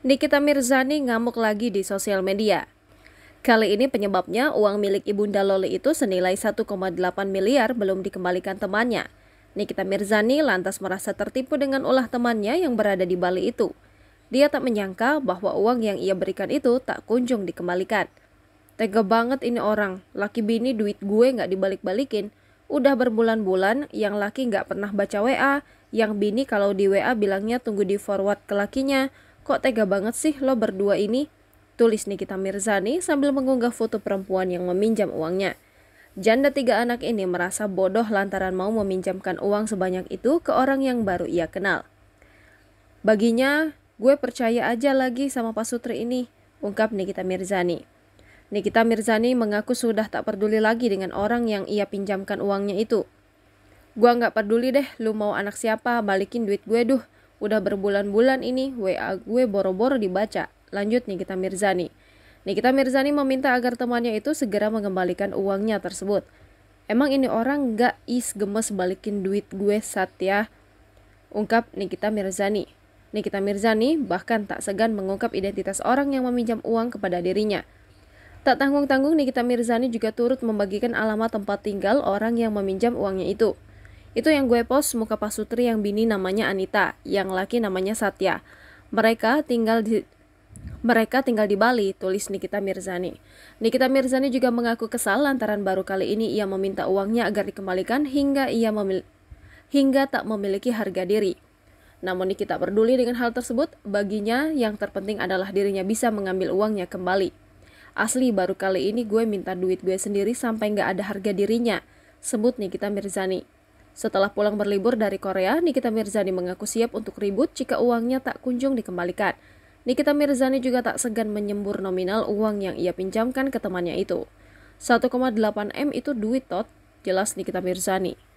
Nikita Mirzani ngamuk lagi di sosial media. Kali ini penyebabnya uang milik Ibunda Loli itu senilai 1,8 miliar belum dikembalikan temannya. Nikita Mirzani lantas merasa tertipu dengan ulah temannya yang berada di Bali itu. Dia tak menyangka bahwa uang yang ia berikan itu tak kunjung dikembalikan. Tega banget ini orang, laki bini duit gue nggak dibalik-balikin. Udah berbulan-bulan, yang laki nggak pernah baca WA, yang bini kalau di WA bilangnya tunggu di forward ke lakinya, Kok tega banget sih lo berdua ini? Tulis Nikita Mirzani sambil mengunggah foto perempuan yang meminjam uangnya. Janda tiga anak ini merasa bodoh lantaran mau meminjamkan uang sebanyak itu ke orang yang baru ia kenal. Baginya, gue percaya aja lagi sama Pak Sutri ini, ungkap Nikita Mirzani. Nikita Mirzani mengaku sudah tak peduli lagi dengan orang yang ia pinjamkan uangnya itu. Gue nggak peduli deh, lu mau anak siapa, balikin duit gue duh, Udah berbulan-bulan ini WA gue boro-boro dibaca. Lanjut Nikita Mirzani. Nikita Mirzani meminta agar temannya itu segera mengembalikan uangnya tersebut. Emang ini orang gak is gemes balikin duit gue saat ya? Ungkap Nikita Mirzani. Nikita Mirzani bahkan tak segan mengungkap identitas orang yang meminjam uang kepada dirinya. Tak tanggung-tanggung Nikita Mirzani juga turut membagikan alamat tempat tinggal orang yang meminjam uangnya itu. Itu yang gue post muka pasutri yang bini namanya Anita, yang laki namanya Satya. Mereka tinggal di mereka tinggal di Bali, tulis Nikita Mirzani. Nikita Mirzani juga mengaku kesal lantaran baru kali ini ia meminta uangnya agar dikembalikan hingga ia memil hingga tak memiliki harga diri. Namun Nikita peduli dengan hal tersebut, baginya yang terpenting adalah dirinya bisa mengambil uangnya kembali. Asli baru kali ini gue minta duit gue sendiri sampai nggak ada harga dirinya, sebut Nikita Mirzani. Setelah pulang berlibur dari Korea, Nikita Mirzani mengaku siap untuk ribut jika uangnya tak kunjung dikembalikan. Nikita Mirzani juga tak segan menyembur nominal uang yang ia pinjamkan ke temannya itu. 1,8 M itu duit tot, jelas Nikita Mirzani.